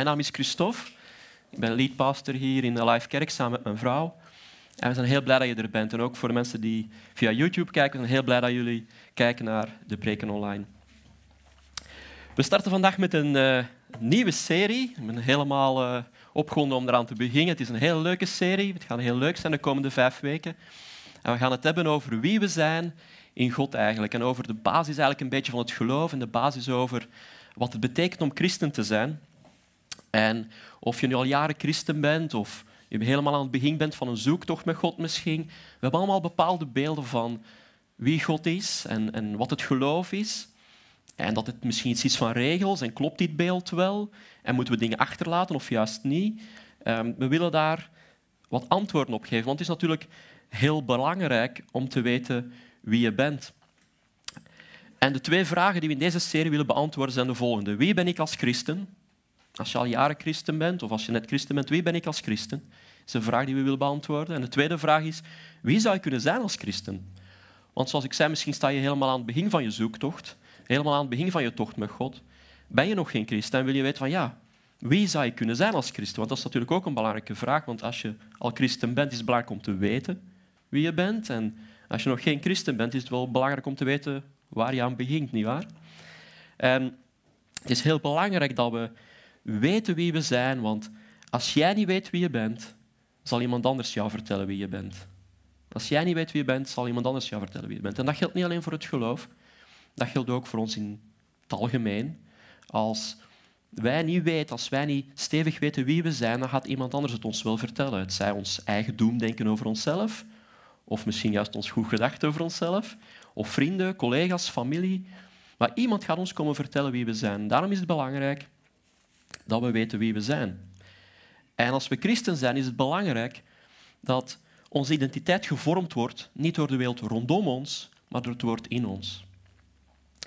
Mijn naam is Christophe. Ik ben lead pastor hier in de Live Kerk samen met mijn vrouw. En we zijn heel blij dat je er bent. En ook voor de mensen die via YouTube kijken, we zijn heel blij dat jullie kijken naar de preken online. We starten vandaag met een eh, nieuwe serie. Ik ben helemaal uh, opgewonden om eraan te beginnen. Het is een heel leuke serie. Het gaat heel leuk zijn de komende vijf weken. En we gaan het hebben over wie we zijn in God eigenlijk. En over de basis eigenlijk een beetje van het geloof en de basis over wat het betekent om christen te zijn. En of je nu al jaren christen bent of je helemaal aan het begin bent van een zoektocht met God misschien, we hebben allemaal bepaalde beelden van wie God is en, en wat het geloof is. En dat het misschien iets van regels en klopt dit beeld wel? En moeten we dingen achterlaten of juist niet? Ehm, we willen daar wat antwoorden op geven, want het is natuurlijk heel belangrijk om te weten wie je bent. En de twee vragen die we in deze serie willen beantwoorden zijn de volgende. Wie ben ik als christen? Als je al jaren christen bent, of als je net christen bent, wie ben ik als christen? Dat is een vraag die we willen beantwoorden. En de tweede vraag is, wie zou je kunnen zijn als christen? Want zoals ik zei, misschien sta je helemaal aan het begin van je zoektocht, helemaal aan het begin van je tocht met God. Ben je nog geen christen en wil je weten van ja, wie zou je kunnen zijn als christen? Want dat is natuurlijk ook een belangrijke vraag, want als je al christen bent, is het belangrijk om te weten wie je bent. En als je nog geen christen bent, is het wel belangrijk om te weten waar je aan begint, nietwaar? En het is heel belangrijk dat we weten wie we zijn, want als jij niet weet wie je bent, zal iemand anders jou vertellen wie je bent. Als jij niet weet wie je bent, zal iemand anders jou vertellen wie je bent. En dat geldt niet alleen voor het geloof, dat geldt ook voor ons in het algemeen. Als wij niet weten, als wij niet stevig weten wie we zijn, dan gaat iemand anders het ons wel vertellen. Het zij ons eigen denken over onszelf, of misschien juist ons goed gedacht over onszelf, of vrienden, collega's, familie. Maar iemand gaat ons komen vertellen wie we zijn. Daarom is het belangrijk dat we weten wie we zijn. En als we christen zijn, is het belangrijk dat onze identiteit gevormd wordt, niet door de wereld rondom ons, maar door het woord in ons.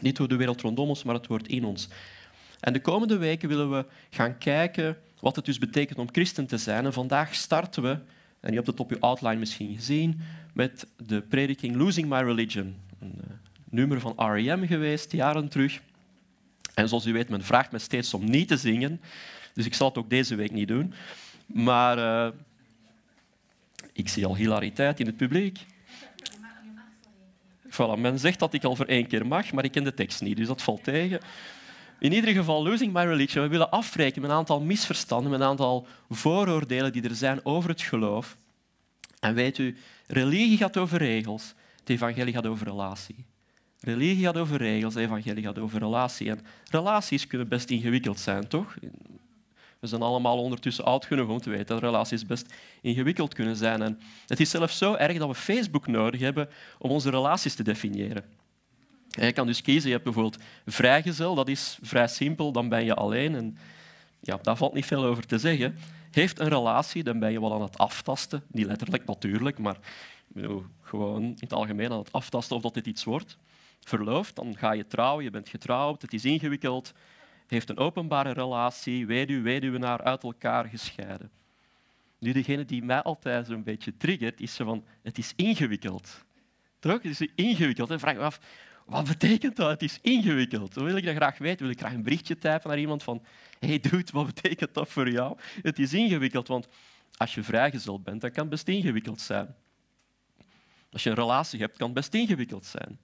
Niet door de wereld rondom ons, maar het woord in ons. En de komende weken willen we gaan kijken wat het dus betekent om christen te zijn. En vandaag starten we, en je hebt het op je outline misschien gezien, met de prediking Losing My Religion. Een eh, nummer van R.E.M. geweest, jaren terug. En zoals u weet, men vraagt me steeds om niet te zingen. Dus ik zal het ook deze week niet doen. Maar eh, ik zie al hilariteit in het publiek. Je Voilà, men zegt dat ik al voor één keer mag, maar ik ken de tekst niet, dus dat valt tegen. In ieder geval, Losing My Religion, we willen afrekenen met een aantal misverstanden, met een aantal vooroordelen die er zijn over het geloof. En weet u, religie gaat over regels, het evangelie gaat over relatie. Religie gaat over regels, evangelie gaat over relatie. En relaties kunnen best ingewikkeld zijn, toch? We zijn allemaal ondertussen oud genoeg om te weten dat relaties best ingewikkeld kunnen zijn. En het is zelfs zo erg dat we Facebook nodig hebben om onze relaties te definiëren. je kan dus kiezen, je hebt bijvoorbeeld vrijgezel, dat is vrij simpel, dan ben je alleen. En ja, daar valt niet veel over te zeggen. Heeft een relatie, dan ben je wel aan het aftasten. Niet letterlijk natuurlijk, maar bedoel, gewoon in het algemeen aan het aftasten of dat dit iets wordt verloofd, dan ga je trouwen, je bent getrouwd, het is ingewikkeld, heeft een openbare relatie, weduwe, weduwnaar, uit elkaar gescheiden. Nu, degene die mij altijd een beetje triggert, is zo van, het is ingewikkeld. Toch? Het is ingewikkeld. En vraag me af, wat betekent dat? Het is ingewikkeld. Dan wil ik dat graag weten. Wil ik graag een berichtje typen naar iemand van, hey dude, wat betekent dat voor jou? Het is ingewikkeld, want als je vrijgezeld bent, dan kan het best ingewikkeld zijn. Als je een relatie hebt, kan het best ingewikkeld zijn.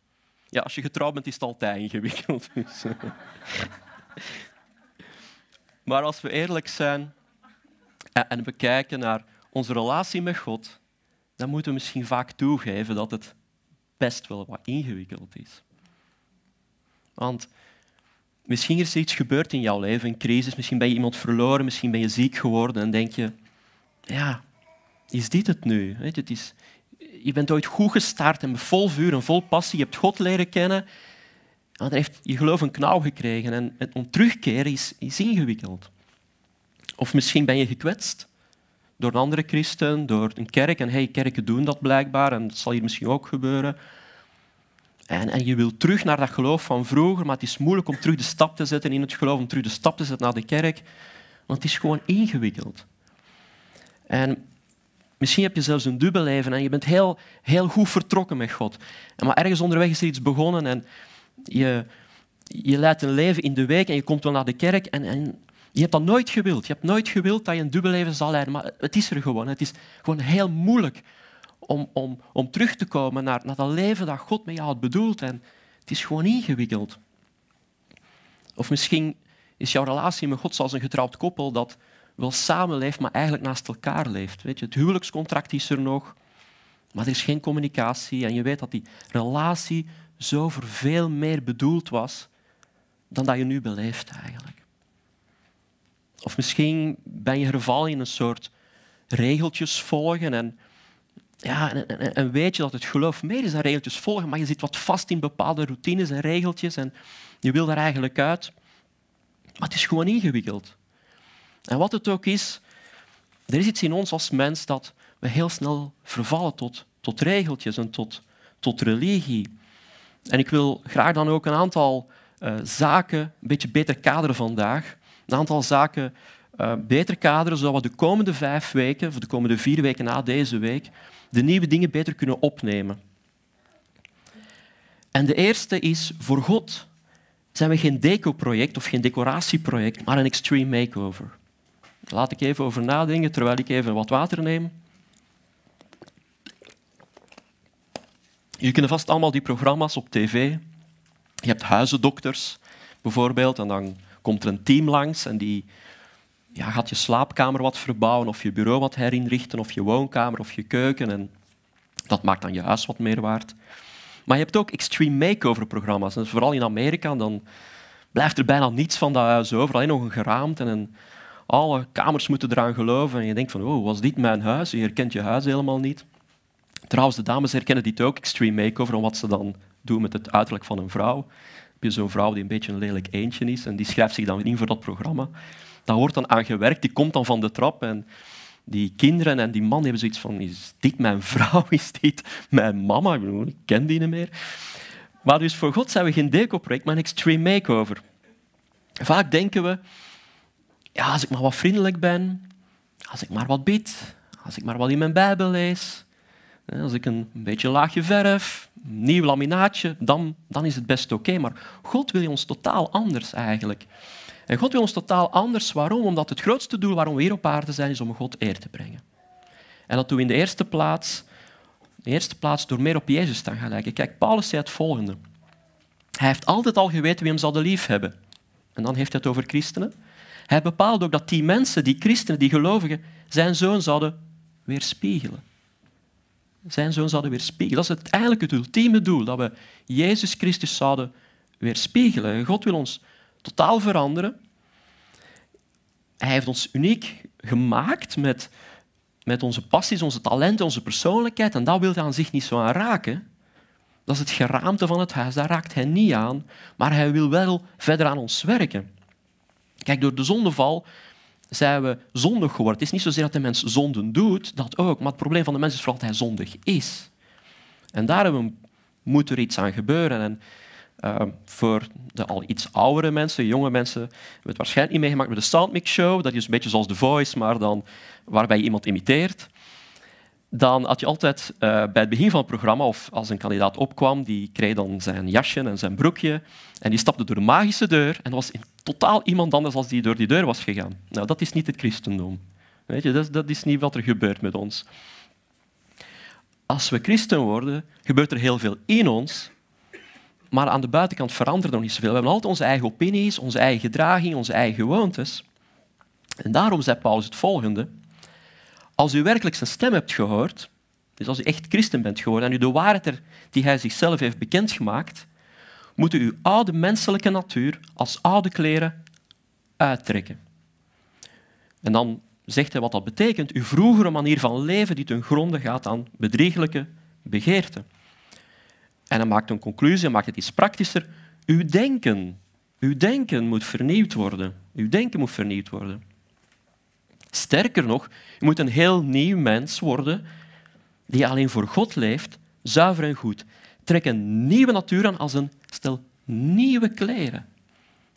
Ja, als je getrouwd bent, is het altijd ingewikkeld. Dus. Eh. maar als we eerlijk zijn eh, en we kijken naar onze relatie met God, dan moeten we misschien vaak toegeven dat het best wel wat ingewikkeld is. Want misschien is er iets gebeurd in jouw leven, een crisis, misschien ben je iemand verloren, misschien ben je ziek geworden en denk je, ja, is dit het nu? Weet je, het is, je bent ooit goed gestart en vol vuur en vol passie. Je hebt God leren kennen. Maar dan heeft je geloof een knauw gekregen en het om terugkeren is, is ingewikkeld. Of misschien ben je gekwetst door een andere christen, door een kerk. En hey, kerken doen dat blijkbaar en dat zal hier misschien ook gebeuren. En, en je wil terug naar dat geloof van vroeger, maar het is moeilijk om terug de stap te zetten in het geloof, om terug de stap te zetten naar de kerk. Want het is gewoon ingewikkeld. En Misschien heb je zelfs een dubbel leven en je bent heel, heel goed vertrokken met God. Maar ergens onderweg is er iets begonnen en je, je leidt een leven in de week en je komt wel naar de kerk en, en je hebt dat nooit gewild. Je hebt nooit gewild dat je een dubbel leven zal leiden, maar het is er gewoon. Het is gewoon heel moeilijk om, om, om terug te komen naar, naar dat leven dat God met jou had bedoeld. En het is gewoon ingewikkeld. Of misschien is jouw relatie met God zoals een getrouwd koppel dat wel samenleeft, maar eigenlijk naast elkaar leeft. Weet je, het huwelijkscontract is er nog, maar er is geen communicatie. En je weet dat die relatie zo voor veel meer bedoeld was dan dat je nu beleeft eigenlijk. Of misschien ben je gevallen in een soort regeltjes volgen en, ja, en, en, weet je dat het geloof meer is dan regeltjes volgen, maar je zit wat vast in bepaalde routines en regeltjes en je wil daar eigenlijk uit. Maar het is gewoon ingewikkeld. En wat het ook is, er is iets in ons als mens dat we heel snel vervallen tot, tot regeltjes en tot, tot religie. En ik wil graag dan ook een aantal eh, zaken een beetje beter kaderen vandaag. Een aantal zaken eh, beter kaderen, zodat we de komende vijf weken, of de komende vier weken na deze week, de nieuwe dingen beter kunnen opnemen. En de eerste is, voor God zijn we geen deco-project of geen decoratieproject, maar een extreme makeover. Laat ik even over nadenken terwijl ik even wat water neem. Je kent vast allemaal die programma's op tv. Je hebt huizendokters bijvoorbeeld, en dan komt er een team langs en die ja, gaat je slaapkamer wat verbouwen, of je bureau wat herinrichten, of je woonkamer of je keuken. En dat maakt dan je huis wat meer waard. Maar je hebt ook extreme makeover-programma's. vooral in Amerika dan blijft er bijna niets van dat huis over, alleen nog een geraamte en een alle kamers moeten eraan geloven. En je denkt van, oh, was dit mijn huis? Je herkent je huis helemaal niet. Trouwens, de dames herkennen dit ook, extreme makeover, en wat ze dan doen met het uiterlijk van een vrouw. Heb zo'n vrouw die een beetje een lelijk eentje is en die schrijft zich dan in voor dat programma. Daar wordt dan aan gewerkt, die komt dan van de trap en die kinderen en die man hebben zoiets van, is dit mijn vrouw, is dit mijn mama? Ik ken die niet meer. Maar dus voor God zijn we geen decoproject, maar een extreme makeover. Vaak denken we, ja, als ik maar wat vriendelijk ben, als ik maar wat bid, als ik maar wat in mijn Bijbel lees, als ik een beetje laagje verf, een nieuw laminaatje, dan, dan is het best oké. Maar God wil ons totaal anders eigenlijk. En God wil ons totaal anders. Waarom? Omdat het grootste doel waarom we hier op aarde zijn, is om God eer te brengen. En dat doen we in de eerste plaats, de eerste plaats door meer op Jezus te gaan lijken. Kijk, Paulus zei het volgende. Hij heeft altijd al geweten wie hem zou liefhebben. En dan heeft hij het over christenen. Hij bepaalde ook dat die mensen, die christenen, die gelovigen, zijn zoon zouden weerspiegelen. Zijn zoon zouden weerspiegelen. Dat is uiteindelijk eigenlijk het ultieme doel, dat we Jezus Christus zouden weerspiegelen. God wil ons totaal veranderen. Hij heeft ons uniek gemaakt met, met onze passies, onze talenten, onze persoonlijkheid. En dat wil hij aan zich niet zo aan raken. Dat is het geraamte van het huis, daar raakt hij niet aan. Maar hij wil wel verder aan ons werken. Kijk, door de zondeval zijn we zondig geworden. Het is niet zozeer dat de mens zonden doet, dat ook, maar het probleem van de mens is vooral dat hij zondig is. En daarom moet er iets aan gebeuren. En ehm, voor de al iets oudere mensen, jonge mensen, hebben het waarschijnlijk niet meegemaakt met de Soundmix Show. Dat is een beetje zoals The Voice, maar dan waarbij je iemand imiteert dan had je altijd eh, bij het begin van het programma, of als een kandidaat opkwam, die kreeg dan zijn jasje en zijn broekje en die stapte door de magische deur en was in totaal iemand anders als die door die deur was gegaan. Nou, dat is niet het christendom. Weet je, dat, dat is niet wat er gebeurt met ons. Als we christen worden, gebeurt er heel veel in ons, maar aan de buitenkant verandert nog niet zoveel. We hebben altijd onze eigen opinies, onze eigen gedraging, onze eigen gewoontes. En daarom zei Paulus het volgende. Als u werkelijk zijn stem hebt gehoord, dus als u echt christen bent geworden en u de waarheid die hij zichzelf heeft bekendgemaakt, moet u uw oude menselijke natuur als oude kleren uittrekken. En dan zegt hij wat dat betekent. Uw vroegere manier van leven die ten gronde gaat aan bedriegelijke begeerten. En hij maakt een conclusie, hij maakt het iets praktischer. Uw denken, uw denken moet vernieuwd worden. Uw denken moet vernieuwd worden. Sterker nog, je moet een heel nieuw mens worden die alleen voor God leeft, zuiver en goed. Trek een nieuwe natuur aan als een stel nieuwe kleren.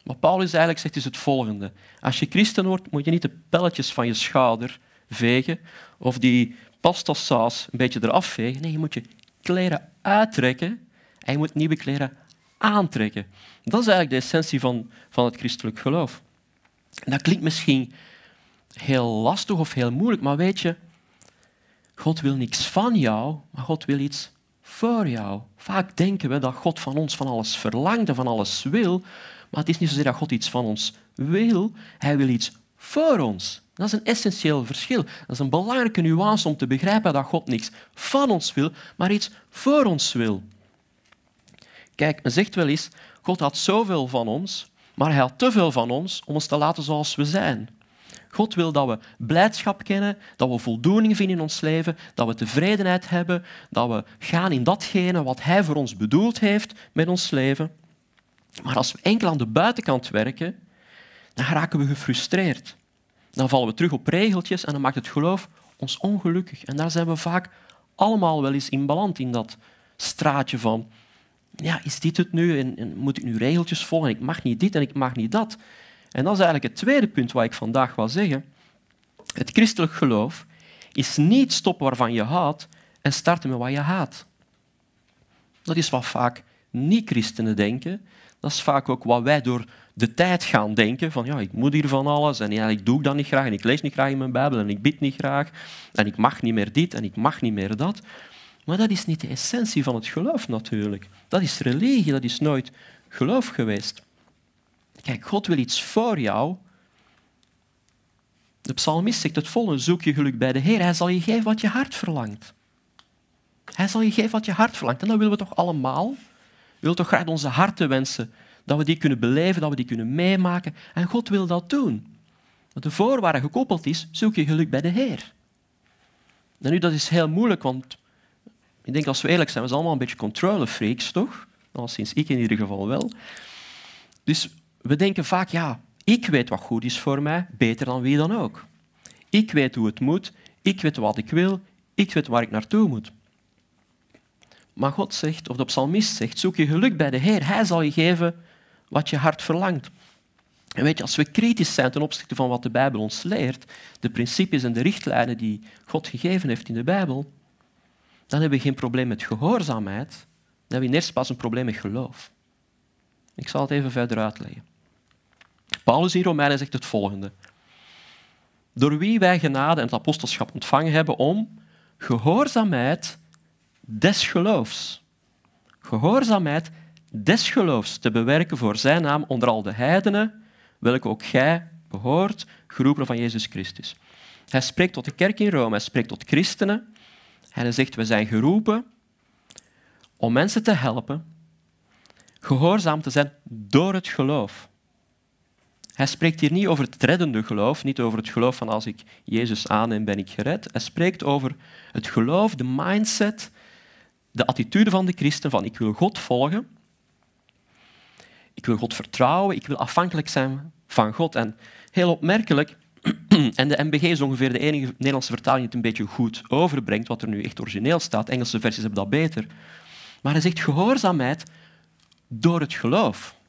Wat Paulus eigenlijk zegt is dus het volgende. Als je christen wordt, moet je niet de pelletjes van je schouder vegen of die pastasaus een beetje eraf vegen. Nee, je moet je kleren uittrekken en je moet nieuwe kleren aantrekken. Dat is eigenlijk de essentie van, van het christelijk geloof. dat klinkt misschien heel lastig of heel moeilijk, maar weet je, God wil niets van jou, maar God wil iets voor jou. Vaak denken we dat God van ons van alles verlangt en van alles wil, maar het is niet zozeer dat God iets van ons wil, hij wil iets voor ons. Dat is een essentieel verschil. Dat is een belangrijke nuance om te begrijpen dat God niets van ons wil, maar iets voor ons wil. Kijk, men zegt wel eens, God had zoveel van ons, maar hij had te veel van ons om ons te laten zoals we zijn. God wil dat we blijdschap kennen, dat we voldoening vinden in ons leven, dat we tevredenheid hebben, dat we gaan in datgene wat Hij voor ons bedoeld heeft met ons leven. Maar als we enkel aan de buitenkant werken, dan raken we gefrustreerd. Dan vallen we terug op regeltjes en dan maakt het geloof ons ongelukkig. En daar zijn we vaak allemaal wel eens in beland in dat straatje van ja, is dit het nu en, moet ik nu regeltjes volgen en ik mag niet dit en ik mag niet dat. En dat is eigenlijk het tweede punt wat ik vandaag wil zeggen. Het christelijk geloof is niet stoppen waarvan je houdt en starten met wat je haat. Dat is wat vaak niet-christenen denken. Dat is vaak ook wat wij door de tijd gaan denken. Van ja, ik moet hier van alles en ja, ik doe dat niet graag en ik lees niet graag in mijn Bijbel en ik bid niet graag en ik mag niet meer dit en ik mag niet meer dat. Maar dat is niet de essentie van het geloof natuurlijk. Dat is religie, dat is nooit geloof geweest. Kijk, God wil iets voor jou. De psalmist zegt het volgende, zoek je geluk bij de Heer. Hij zal je geven wat je hart verlangt. Hij zal je geven wat je hart verlangt. En dat willen we toch allemaal? We willen toch graag onze harten wensen, dat we die kunnen beleven, dat we die kunnen meemaken. En God wil dat doen. Want de voorwaarde gekoppeld is, zoek je geluk bij de Heer. En nu, dat is heel moeilijk, want ik denk als we eerlijk zijn, we zijn allemaal een beetje controlefreaks, toch? Al nou, sinds ik in ieder geval wel. Dus we denken vaak, ja, ik weet wat goed is voor mij, beter dan wie dan ook. Ik weet hoe het moet, ik weet wat ik wil, ik weet waar ik naartoe moet. Maar God zegt, of de psalmist zegt, zoek je geluk bij de Heer. Hij zal je geven wat je hart verlangt. En weet je, als we kritisch zijn ten opzichte van wat de Bijbel ons leert, de principes en de richtlijnen die God gegeven heeft in de Bijbel, dan hebben we geen probleem met gehoorzaamheid, dan hebben we eerst pas een probleem met geloof. Ik zal het even verder uitleggen. Paulus in Romeinen zegt het volgende. Door wie wij genade en het apostelschap ontvangen hebben om gehoorzaamheid des geloofs. Gehoorzaamheid des geloofs te bewerken voor zijn naam onder al de heidenen, welke ook gij behoort, geroepen van Jezus Christus. Hij spreekt tot de kerk in Rome, hij spreekt tot christenen. En hij zegt, we zijn geroepen om mensen te helpen gehoorzaam te zijn door het geloof. Hij spreekt hier niet over het reddende geloof, niet over het geloof van als ik Jezus aanneem ben ik gered. Hij spreekt over het geloof, de mindset, de attitude van de christen van ik wil God volgen, ik wil God vertrouwen, ik wil afhankelijk zijn van God. En heel opmerkelijk, en de MBG is ongeveer de enige Nederlandse vertaling die het een beetje goed overbrengt, wat er nu echt origineel staat. Engelse versies hebben dat beter. Maar hij zegt gehoorzaamheid door het geloof.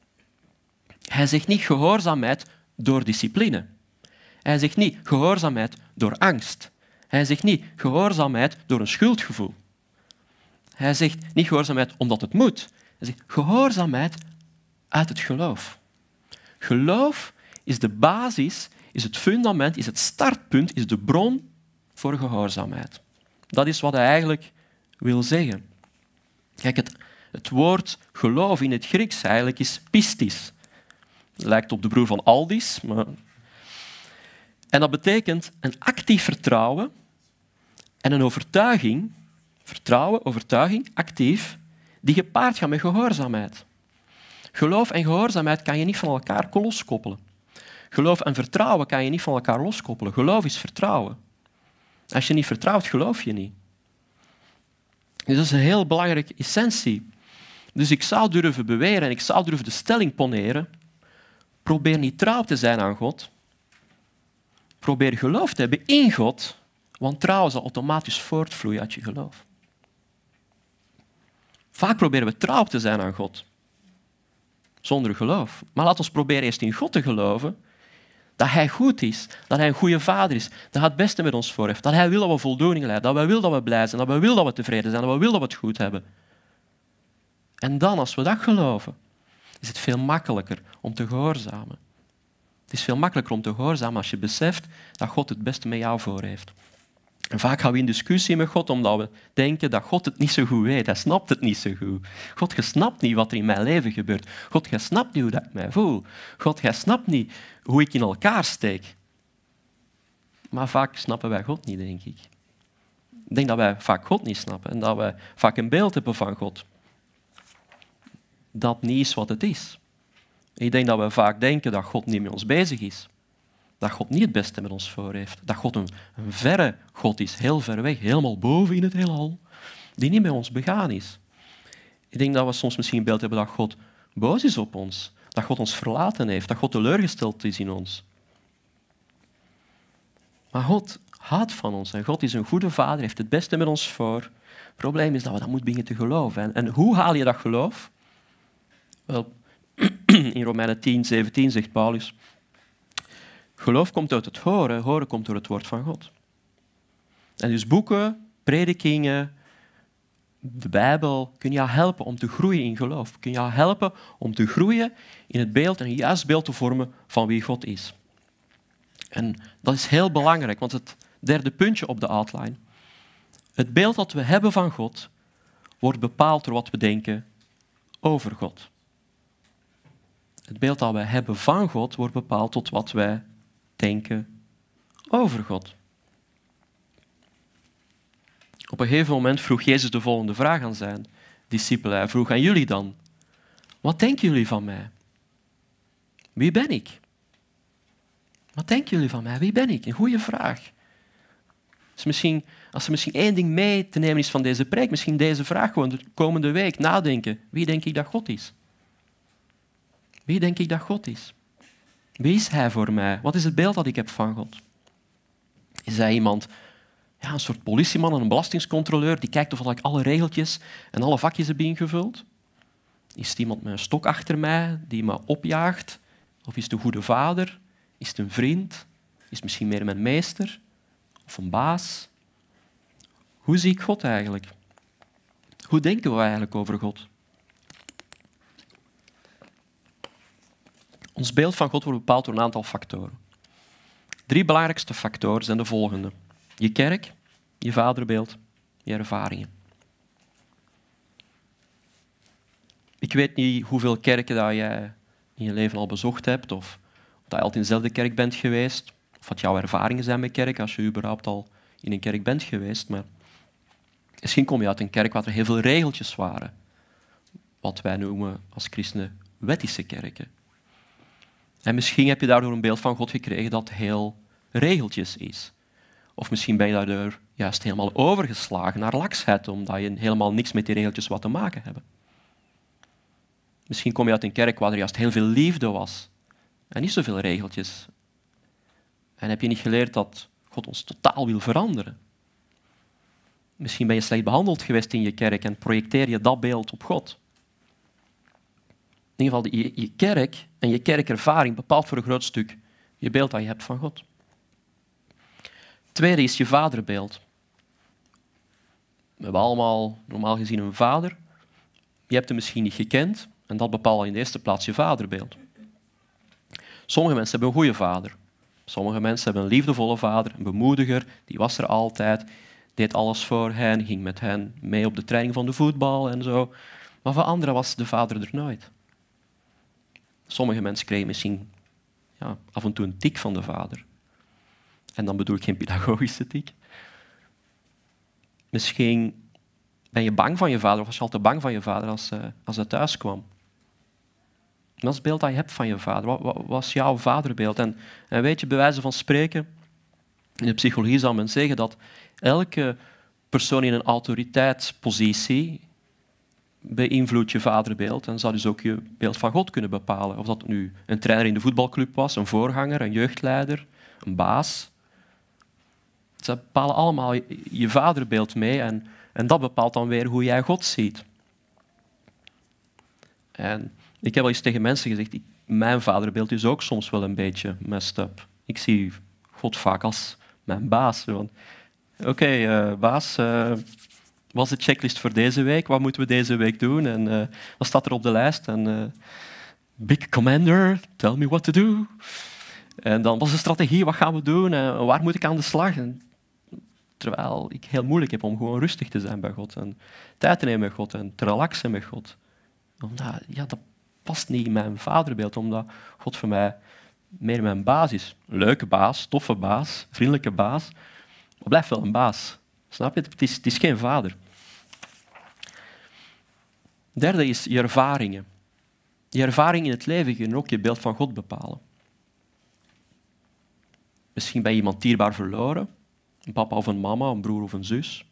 Hij zegt niet gehoorzaamheid door discipline. Hij zegt niet gehoorzaamheid door angst. Hij zegt niet gehoorzaamheid door een schuldgevoel. Hij zegt niet gehoorzaamheid omdat het moet. Hij zegt gehoorzaamheid uit het geloof. Geloof is de basis, is het fundament, is het startpunt, is de bron voor gehoorzaamheid. Dat is wat hij eigenlijk wil zeggen. Kijk, het, het woord geloof in het Grieks eigenlijk is pistis. Lijkt op de broer van Aldis. Maar... En dat betekent een actief vertrouwen en een overtuiging, vertrouwen, overtuiging, actief, die gepaard gaat met gehoorzaamheid. Geloof en gehoorzaamheid kan je niet van elkaar loskoppelen. Geloof en vertrouwen kan je niet van elkaar loskoppelen. Geloof is vertrouwen. Als je niet vertrouwt, geloof je niet. Dus dat is een heel belangrijke essentie. Dus ik zou durven beweren en ik zou durven de stelling poneren Probeer niet trouw te zijn aan God. Probeer geloof te hebben in God, want trouw zal automatisch voortvloeien uit je geloof. Vaak proberen we trouw te zijn aan God, zonder geloof. Maar laten we proberen eerst in God te geloven, dat Hij goed is, dat Hij een goede vader is, dat Hij het beste met ons voor heeft, dat Hij wil dat we voldoening leiden, dat Hij wil dat we blij zijn, dat Hij wil dat we tevreden zijn, dat Hij wil dat we het goed hebben. En dan, als we dat geloven, is het veel makkelijker om te gehoorzamen. Het is veel makkelijker om te gehoorzamen als je beseft dat God het beste met jou voor heeft. En vaak gaan we in discussie met God omdat we denken dat God het niet zo goed weet. Hij snapt het niet zo goed. God, je snapt niet wat er in mijn leven gebeurt. God, je snapt niet hoe ik mij voel. God, jij snapt niet hoe ik in elkaar steek. Maar vaak snappen wij God niet, denk ik. Ik denk dat wij vaak God niet snappen en dat wij vaak een beeld hebben van God dat niet is wat het is. Ik denk dat we vaak denken dat God niet met ons bezig is. Dat God niet het beste met ons voor heeft. Dat God een, verre God is, heel ver weg, helemaal boven in het heelal, die niet met ons begaan is. Ik denk dat we soms misschien een beeld hebben dat God boos is op ons, dat God ons verlaten heeft, dat God teleurgesteld is in ons. Maar God houdt van ons en God is een goede vader, heeft het beste met ons voor. Het probleem is dat we dat moeten beginnen te geloven. En hoe haal je dat geloof? in Romeinen 10, 17 zegt Paulus, geloof komt uit het horen, horen komt door het woord van God. En dus boeken, predikingen, de Bijbel kunnen jou helpen om te groeien in geloof. Kun jou helpen om te groeien in het beeld en een juist beeld te vormen van wie God is. En dat is heel belangrijk, want het derde puntje op de outline. Het beeld dat we hebben van God wordt bepaald door wat we denken over God. Het beeld dat wij hebben van God wordt bepaald tot wat wij denken over God. Op een gegeven moment vroeg Jezus de volgende vraag aan zijn discipelen. Hij vroeg aan jullie dan, wat denken jullie van mij? Wie ben ik? Wat denken jullie van mij? Wie ben ik? Een goede vraag. misschien, als er misschien één ding mee te nemen is van deze preek, misschien deze vraag gewoon de komende week nadenken. Wie denk ik dat God is? Wie denk ik dat God is? Wie is Hij voor mij? Wat is het beeld dat ik heb van God? Is Hij iemand, ja, een soort politieman een belastingscontroleur, die kijkt of ik alle regeltjes en alle vakjes heb ingevuld? Is het iemand met een stok achter mij die me opjaagt? Of is het een goede vader? Is het een vriend? Is het misschien meer mijn meester? Of een baas? Hoe zie ik God eigenlijk? Hoe denken we eigenlijk over God? Ons beeld van God wordt bepaald door een aantal factoren. Drie belangrijkste factoren zijn de volgende. Je kerk, je vaderbeeld, je ervaringen. Ik weet niet hoeveel kerken dat jij in je leven al bezocht hebt, of dat je altijd in dezelfde kerk bent geweest, of wat jouw ervaringen zijn met kerk, als je überhaupt al in een kerk bent geweest. Maar misschien kom je uit een kerk waar er heel veel regeltjes waren. Wat wij noemen als christenen wettische kerken. En misschien heb je daardoor een beeld van God gekregen dat heel regeltjes is. Of misschien ben je daardoor juist helemaal overgeslagen naar laksheid, omdat je helemaal niks met die regeltjes wat te maken hebben. Misschien kom je uit een kerk waar er juist heel veel liefde was en niet zoveel regeltjes. En heb je niet geleerd dat God ons totaal wil veranderen? Misschien ben je slecht behandeld geweest in je kerk en projecteer je dat beeld op God in ieder geval je, je kerk en je kerkervaring bepaalt voor een groot stuk je beeld dat je hebt van God. Tweede is je vaderbeeld. We hebben allemaal normaal gezien een vader. Je hebt hem misschien niet gekend en dat bepaalt in de eerste plaats je vaderbeeld. Sommige mensen hebben een goede vader. Sommige mensen hebben een liefdevolle vader, een bemoediger, die was er altijd, deed alles voor hen, ging met hen mee op de training van de voetbal en zo. Maar voor anderen was de vader er nooit. Sommige mensen krijgen misschien ja, af en toe een tik van de vader. En dan bedoel ik geen pedagogische tik. Misschien ben je bang van je vader of was je al te bang van je vader als, uh, als hij thuis kwam. Dat is het beeld dat je hebt van je vader. Wat, was jouw vaderbeeld? En, en weet je, bij wijze van spreken, in de psychologie zou men zeggen dat elke persoon in een autoriteitspositie beïnvloedt je vaderbeeld en zal dus ook je beeld van God kunnen bepalen. Of dat nu een trainer in de voetbalclub was, een voorganger, een jeugdleider, een baas. Ze bepalen allemaal je vaderbeeld mee en, en dat bepaalt dan weer hoe jij God ziet. En ik heb al eens tegen mensen gezegd, mijn vaderbeeld is ook soms wel een beetje messed up. Ik zie God vaak als mijn baas. Oké, eh, baas, eh, was de checklist voor deze week? Wat moeten we deze week doen? En wat eh, staat er op de lijst? En, eh, Big Commander, tell me what to do. En dan was de strategie, wat gaan we doen? En waar moet ik aan de slag? En, terwijl ik heel moeilijk heb om gewoon rustig te zijn bij God. En tijd te nemen met God en te relaxen met God. Omdat, ja, dat past niet in mijn vaderbeeld, omdat God voor mij meer mijn baas is. Leuke baas, toffe baas, vriendelijke baas. Maar blijft wel een baas. Snap je? het is geen vader. Derde is je ervaringen. Je ervaringen in het leven kunnen ook je beeld van God bepalen. Misschien ben je iemand dierbaar verloren, een papa of een mama, een broer of een zus.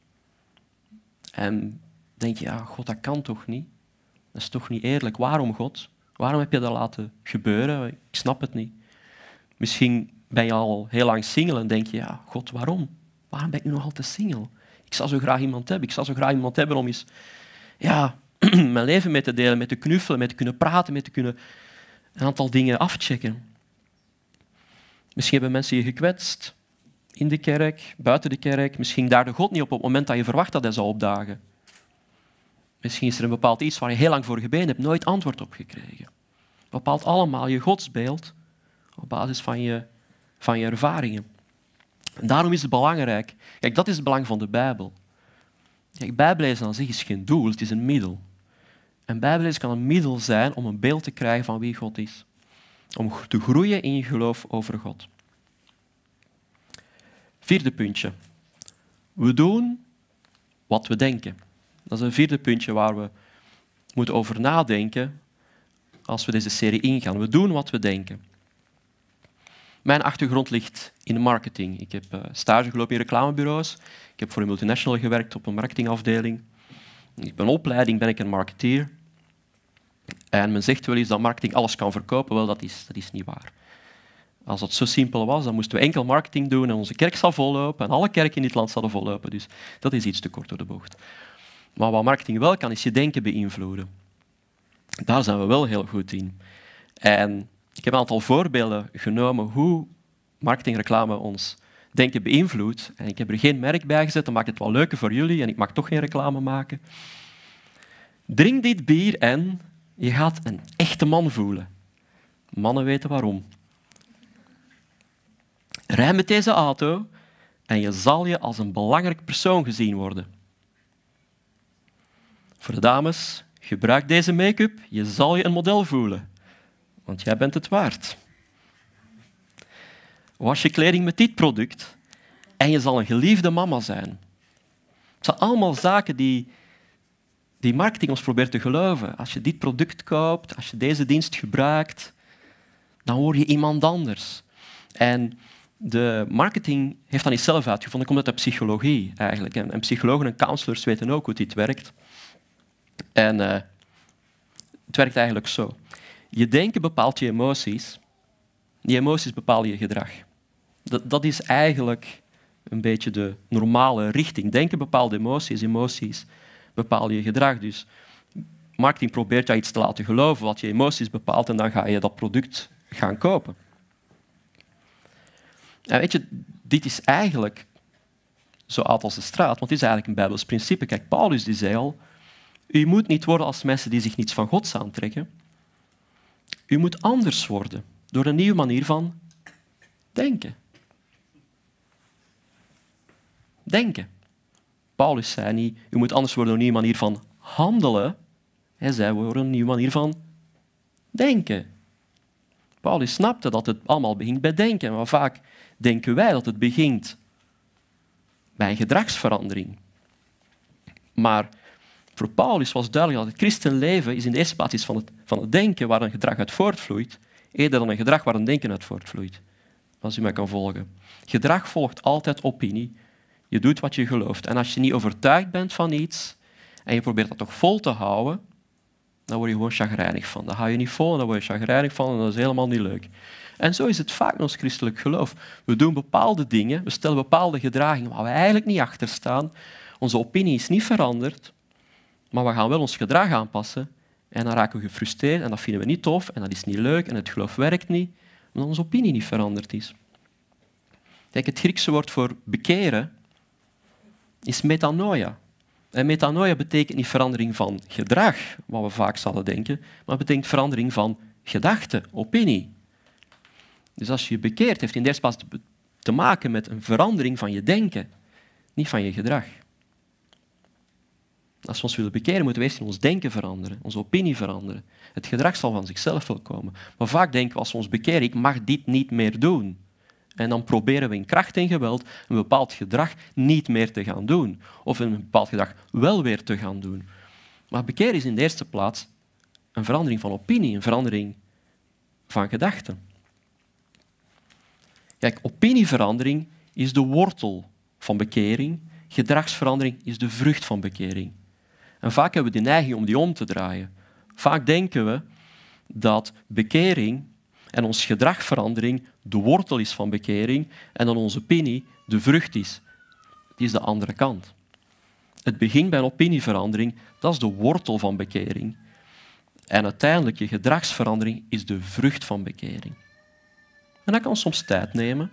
En denk je, ja, God, dat kan toch niet? Dat is toch niet eerlijk? Waarom, God? Waarom heb je dat laten gebeuren? Ik snap het niet. Misschien ben je al heel lang single en denk je, ja, God, waarom? Waarom ben ik nu nog altijd single? Ik zou zo graag iemand hebben. Ik zou zo graag iemand hebben om eens ja, mijn leven mee te delen, met te knuffelen, met te kunnen praten, met te kunnen een aantal dingen afchecken. Misschien hebben mensen je gekwetst in de kerk, buiten de kerk. Misschien daar de God niet op op het moment dat je verwacht dat hij zal opdagen. Misschien is er een bepaald iets waar je heel lang voor gebeden hebt, nooit antwoord op gekregen. Bepaalt allemaal je godsbeeld op basis van je, van je ervaringen. daarom is het belangrijk. Kijk, dat is het belang van de Bijbel. Kijk, is aan zich is geen doel, het is een middel. Een Bijbellezen kan een middel zijn om een beeld te krijgen van wie God is. Om te groeien in je geloof over God. Vierde puntje. We doen wat we denken. Dat is een vierde puntje waar we moeten over nadenken als we deze serie ingaan. We doen wat we denken. Mijn achtergrond ligt in marketing. Ik heb eh, stage gelopen in reclamebureaus. Ik heb voor een multinational gewerkt op een marketingafdeling. Ik ben opleiding, ben ik een marketeer. En men zegt wel eens dat marketing alles kan verkopen. Wel, dat is, dat is niet waar. Als het zo simpel was, dan moesten we enkel marketing doen en onze kerk zou vollopen en alle kerken in dit land zouden vollopen. Dus dat is iets te kort door de bocht. Maar wat marketing wel kan, is je denken beïnvloeden. Daar zijn we wel heel goed in. En ik heb een aantal voorbeelden genomen hoe marketing reclame ons Denk je beïnvloed. En ik heb er geen merk bij gezet, dan maakt het wel leuker voor jullie en ik mag toch geen reclame maken. Drink dit bier en je gaat een echte man voelen. Mannen weten waarom. Rij met deze auto en je zal je als een belangrijk persoon gezien worden. Voor de dames, gebruik deze make-up, je zal je een model voelen. Want jij bent het waard. Was je kleding met dit product en je zal een geliefde mama zijn. Het zijn allemaal zaken die, die marketing ons probeert te geloven. Als je dit product koopt, als je deze dienst gebruikt, dan word je iemand anders. En de marketing heeft dat niet zelf uitgevonden, komt uit de psychologie eigenlijk. En, psychologen en counselors weten ook hoe dit werkt. En eh, het werkt eigenlijk zo. Je denken bepaalt je emoties, die emoties bepalen je gedrag. Dat, dat is eigenlijk een beetje de normale richting. Denken bepaalde emoties, emoties bepalen je gedrag. Dus marketing probeert je iets te laten geloven wat je emoties bepaalt en dan ga je dat product gaan kopen. En weet je, dit is eigenlijk zo oud als de straat, want het is eigenlijk een Bijbels principe. Kijk, Paulus die zei al, u moet niet worden als mensen die zich niets van Gods aantrekken. U moet anders worden door een nieuwe manier van denken. denken. Paulus zei niet, u moet anders worden een nieuwe manier van handelen. Hij zei, we worden een nieuwe manier van denken. Paulus snapte dat het allemaal begint bij denken, maar vaak denken wij dat het begint bij gedragsverandering. Maar voor Paulus was duidelijk dat het christenleven is in de eerste plaats is van het, van het denken waar een gedrag uit voortvloeit, eerder dan een gedrag waar een denken uit voortvloeit. Als u mij kan volgen. Gedrag volgt altijd opinie, je doet wat je gelooft. En als je niet overtuigd bent van iets en je probeert dat toch vol te houden, dan word je gewoon chagrijnig van. Dan hou je niet vol en dan word je chagrijnig van en dat is helemaal niet leuk. En zo is het vaak in ons christelijk geloof. We doen bepaalde dingen, we stellen bepaalde gedragingen waar we eigenlijk niet achter staan. Onze opinie is niet veranderd, maar we gaan wel ons gedrag aanpassen. En dan raken we gefrustreerd en dat vinden we niet tof en dat is niet leuk en het geloof werkt niet, omdat onze opinie niet veranderd is. Kijk, het Griekse woord voor bekeren is metanoia. En metanoia betekent niet verandering van gedrag, wat we vaak zouden denken, maar betekent verandering van gedachte, opinie. Dus als je je bekeert, heeft het in de eerste plaats te maken met een verandering van je denken, niet van je gedrag. Als we ons willen bekeren, moeten we eerst in ons denken veranderen, onze opinie veranderen. Het gedrag zal van zichzelf wel komen. Maar vaak denken we als we ons bekeren, ik mag dit niet meer doen. En dan proberen we in kracht en geweld een bepaald gedrag niet meer te gaan doen. Of een bepaald gedrag wel weer te gaan doen. Maar bekeer is in de eerste plaats een verandering van opinie, een verandering van gedachten. Kijk, opinieverandering is de wortel van bekering. Gedragsverandering is de vrucht van bekering. En vaak hebben we de neiging om die om te draaien. Vaak denken we dat bekering en ons gedragverandering de wortel is van bekering en dan onze opinie de vrucht is. Het is de andere kant. Het begin bij een opinieverandering, dat is de wortel van bekering. En uiteindelijk, je gedragsverandering is de vrucht van bekering. En dat kan soms tijd nemen.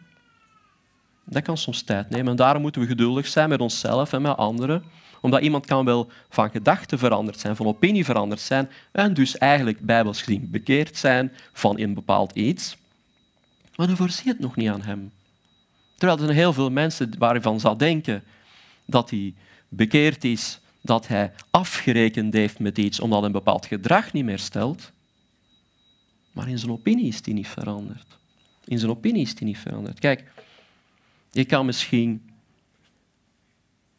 Dat kan soms tijd nemen. En daarom moeten we geduldig zijn met onszelf en met anderen. Omdat iemand kan wel van gedachten veranderd zijn, van opinie veranderd zijn en dus eigenlijk bijbels gezien bekeerd zijn van een bepaald iets maar dan voorzie het nog niet aan hem. Terwijl er heel veel mensen waarvan zal denken dat hij bekeerd is, dat hij afgerekend heeft met iets omdat een bepaald gedrag niet meer stelt. Maar in zijn opinie is die niet veranderd. In zijn opinie is die niet veranderd. Kijk, je kan misschien...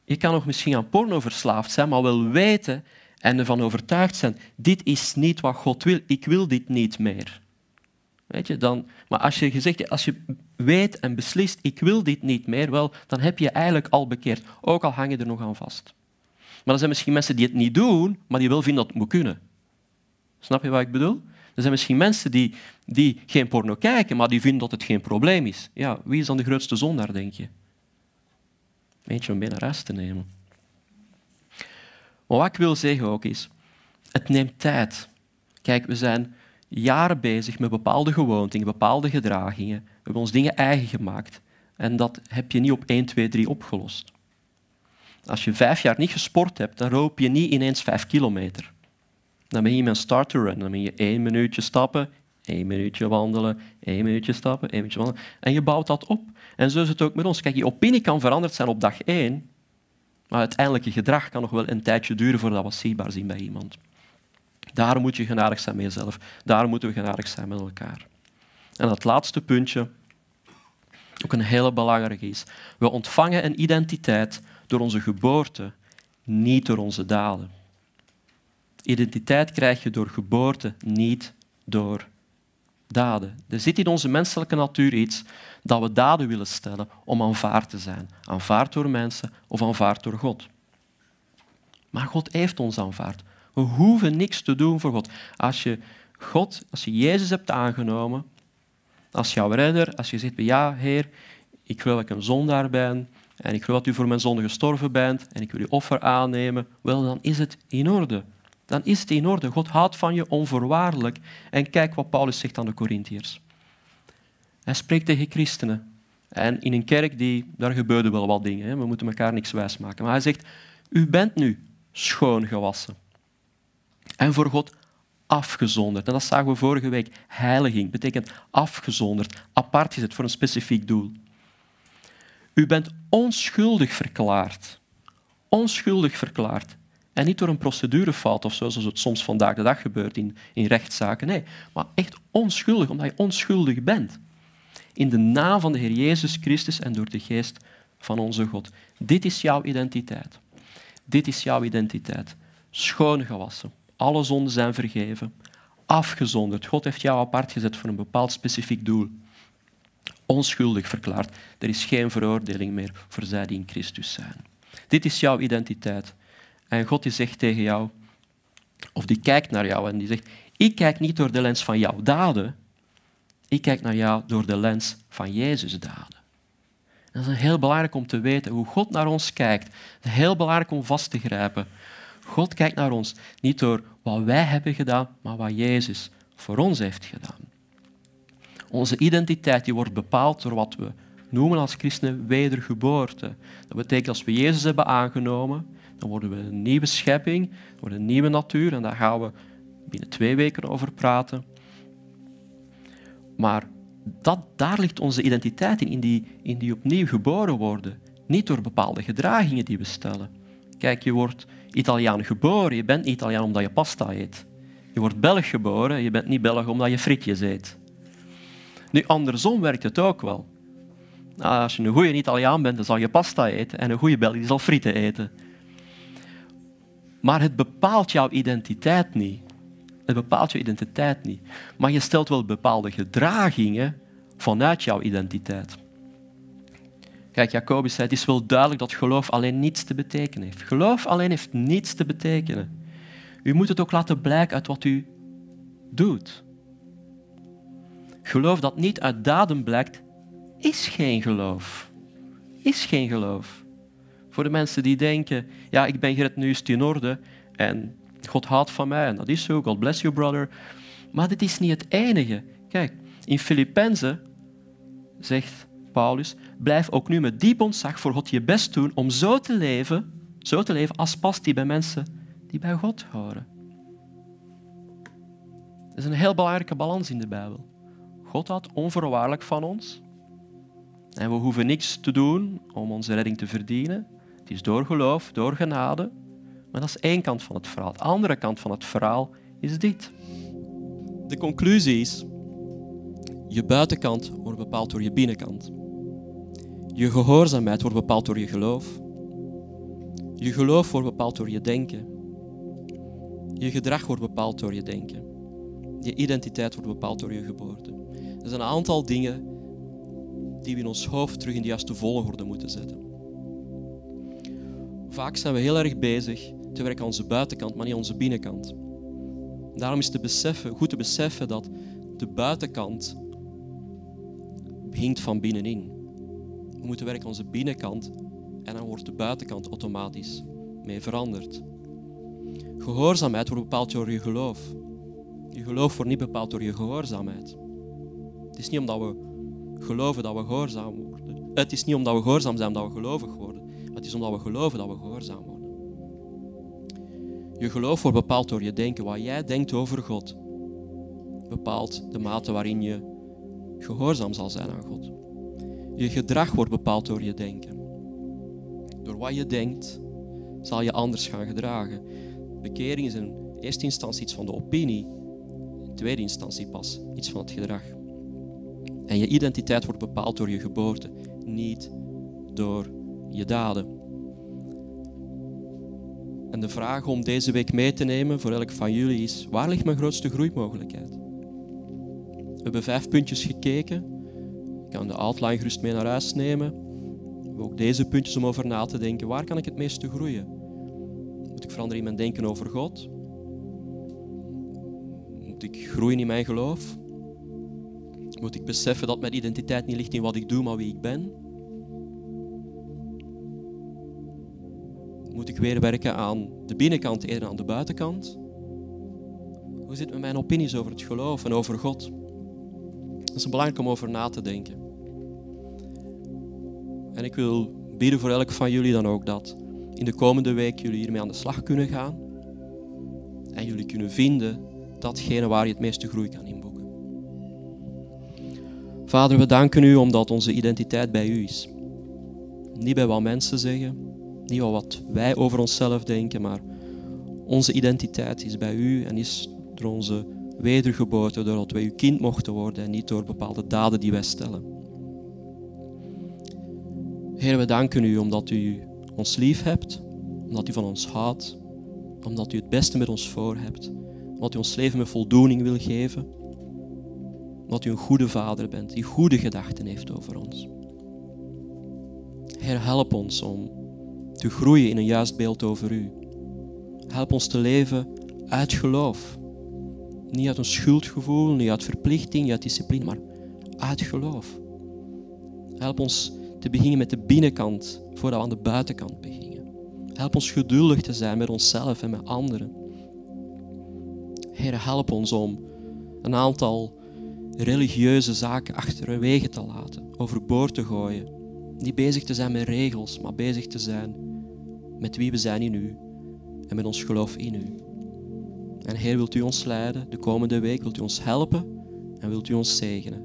Je kan nog misschien aan porno verslaafd zijn, maar wel weten en ervan overtuigd zijn, dit is niet wat God wil, ik wil dit niet meer. Weet je, dan, maar als je, gezegd, als je weet en beslist, ik wil dit niet meer, wel, dan heb je eigenlijk al bekeerd. Ook al hang je er nog aan vast. Maar er zijn misschien mensen die het niet doen, maar die wel vinden dat het moet kunnen. Snap je wat ik bedoel? Er zijn misschien mensen die, die geen porno kijken, maar die vinden dat het geen probleem is. Ja, wie is dan de grootste zondaar, denk je? Eentje om mee naar huis te nemen. Maar wat ik wil zeggen ook is, het neemt tijd. Kijk, we zijn jaren bezig met bepaalde gewoonten, bepaalde gedragingen. We hebben ons dingen eigen gemaakt. En dat heb je niet op 1, 2, 3 opgelost. Als je vijf jaar niet gesport hebt, dan loop je niet ineens vijf kilometer. Dan ben je met een start to run. Dan ben je één minuutje stappen, één minuutje wandelen, één minuutje stappen, één minuutje wandelen. En je bouwt dat op. En zo is het ook met ons. Kijk, je opinie kan veranderd zijn op dag één, maar uiteindelijk je gedrag kan nog wel een tijdje duren voordat we zichtbaar zien bij iemand. Daar moet je genadig zijn met jezelf. Daar moeten we genadig zijn met elkaar. En dat laatste puntje, ook een hele belangrijke is. We ontvangen een identiteit door onze geboorte, niet door onze daden. Identiteit krijg je door geboorte, niet door daden. Er zit in onze menselijke natuur iets dat we daden willen stellen om aanvaard te zijn. Aanvaard door mensen of aanvaard door God. Maar God heeft ons aanvaard. We hoeven niks te doen voor God. Als je God, als je Jezus hebt aangenomen, als jouw redder, als je zegt, ja Heer, ik wil dat ik een zondaar ben en ik wil dat u voor mijn zonde gestorven bent en ik wil uw offer aannemen, wel, dan is het in orde. Dan is het in orde. God houdt van je onvoorwaardelijk. En kijk wat Paulus zegt aan de Corinthiërs. Hij spreekt tegen christenen. En in een kerk, die, daar gebeurde wel wat dingen. Hè. We moeten elkaar niks wijsmaken. Maar hij zegt, u bent nu schoongewassen en voor God afgezonderd. En dat zagen we vorige week. Heiliging betekent afgezonderd, apart gezet voor een specifiek doel. U bent onschuldig verklaard. Onschuldig verklaard. En niet door een procedurefout of zo, zoals het soms vandaag de dag gebeurt in, in rechtszaken. Nee, maar echt onschuldig, omdat je onschuldig bent. In de naam van de Heer Jezus Christus en door de geest van onze God. Dit is jouw identiteit. Dit is jouw identiteit. gewassen. Alle zonden zijn vergeven. Afgezonderd. God heeft jou apart gezet voor een bepaald specifiek doel. Onschuldig verklaard. Er is geen veroordeling meer voor zij die in Christus zijn. Dit is jouw identiteit. En God die zegt tegen jou, of die kijkt naar jou en die zegt, ik kijk niet door de lens van jouw daden, ik kijk naar jou door de lens van Jezus' daden. Dat is heel belangrijk om te weten hoe God naar ons kijkt. Heel belangrijk om vast te grijpen. God kijkt naar ons niet door wat wij hebben gedaan, maar wat Jezus voor ons heeft gedaan. Onze identiteit die wordt bepaald door wat we noemen als christenen wedergeboorte. Dat betekent als we Jezus hebben aangenomen, dan worden we een nieuwe schepping, worden een nieuwe natuur en daar gaan we binnen twee weken over praten. Maar dat, daar ligt onze identiteit in, in die, in die opnieuw geboren worden. Niet door bepaalde gedragingen die we stellen. Kijk, je wordt Italiaan geboren, je bent niet Italiaan omdat je pasta eet. Je wordt Belg geboren, je bent niet Belg omdat je frietjes eet. Nu, andersom werkt het ook wel. Nou, als je een goede Italiaan bent, dan zal je pasta eten en een goede Belg zal frieten eten. Maar het bepaalt jouw identiteit niet. Het bepaalt je identiteit niet. Maar je stelt wel bepaalde gedragingen vanuit jouw identiteit. Kijk, Jacobus zei, het is wel duidelijk dat geloof alleen niets te betekenen heeft. Geloof alleen heeft niets te betekenen. U moet het ook laten blijken uit wat u doet. Geloof dat niet uit daden blijkt, is geen geloof. Is geen geloof. Voor de mensen die denken, ja, ik ben gered, nu in orde en God houdt van mij en dat is zo, God bless you brother. Maar dit is niet het enige. Kijk, in Filippenzen zegt Paulus, blijf ook nu met diep ontzag voor God je best doen om zo te leven, zo te leven als past die bij mensen die bij God horen. Dat is een heel belangrijke balans in de Bijbel. God houdt onvoorwaardelijk van ons en we hoeven niks te doen om onze redding te verdienen. Het is door geloof, door genade. Maar dat is één kant van het verhaal. De andere kant van het verhaal is dit. De conclusie is, je buitenkant wordt bepaald door je binnenkant. Je gehoorzaamheid wordt bepaald door je geloof. Je geloof wordt bepaald door je denken. Je gedrag wordt bepaald door je denken. Je identiteit wordt bepaald door je geboorte. Er zijn een aantal dingen die we in ons hoofd terug in de juiste volgorde moeten zetten. Vaak zijn we heel erg bezig te werken aan onze buitenkant, maar niet aan onze binnenkant. Daarom is het beseffen, goed te beseffen dat de buitenkant hinkt van binnenin. We moeten werken aan onze binnenkant en dan wordt de buitenkant automatisch mee veranderd. Gehoorzaamheid wordt bepaald door je geloof. Je geloof wordt niet bepaald door je gehoorzaamheid. Het is niet omdat we geloven dat we gehoorzaam worden. Het is niet omdat we gehoorzaam zijn dat we gelovig worden. Het is omdat we geloven dat we gehoorzaam worden. Je geloof wordt bepaald door je denken. Wat jij denkt over God bepaalt de mate waarin je gehoorzaam zal zijn aan God. Je gedrag wordt bepaald door je denken. Door wat je denkt, zal je anders gaan gedragen. Bekering is in eerste instantie iets van de opinie, in tweede instantie pas iets van het gedrag. En je identiteit wordt bepaald door je geboorte, niet door je daden. En de vraag om deze week mee te nemen voor elk van jullie is: waar ligt mijn grootste groeimogelijkheid? We hebben vijf puntjes gekeken je kan de outline gerust mee naar huis nemen. ook deze puntjes om over na te denken. Waar kan ik het meeste groeien? Moet ik veranderen in mijn denken over God? Moet ik groeien in mijn geloof? Moet ik beseffen dat mijn identiteit niet ligt in wat ik doe, maar wie ik ben? Moet ik weer werken aan de binnenkant eerder dan aan de buitenkant? Hoe zit het met mijn opinies over het geloof en over God? is belangrijk om over na te denken. En ik wil bieden voor elk van jullie dan ook dat in de komende week jullie hiermee aan de slag kunnen gaan. En jullie kunnen vinden datgene waar je het meeste groei kan inboeken. Vader, we danken u omdat onze identiteit bij u is. Niet bij wat mensen zeggen, niet bij wat wij over onszelf denken, maar onze identiteit is bij u en is door onze wedergeboorte, doordat wij uw kind mochten worden en niet door bepaalde daden die wij stellen. Heer, we danken u omdat u ons lief hebt, omdat u van ons houdt, omdat u het beste met ons voor hebt, omdat u ons leven met voldoening wil geven, omdat u een goede vader bent die goede gedachten heeft over ons. Heer, help ons om te groeien in een juist beeld over u. Help ons te leven uit geloof niet uit een schuldgevoel, niet uit verplichting, niet uit discipline, maar uit geloof. Help ons te beginnen met de binnenkant voordat we aan de buitenkant beginnen. Help ons geduldig te zijn met onszelf en met anderen. Heer, help ons om een aantal religieuze zaken achterwege te laten, overboord te gooien. Niet bezig te zijn met regels, maar bezig te zijn met wie we zijn in U en met ons geloof in U. En Heer, wilt u ons leiden de komende week? Wilt u ons helpen? En wilt u ons zegenen?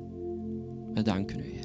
We danken u,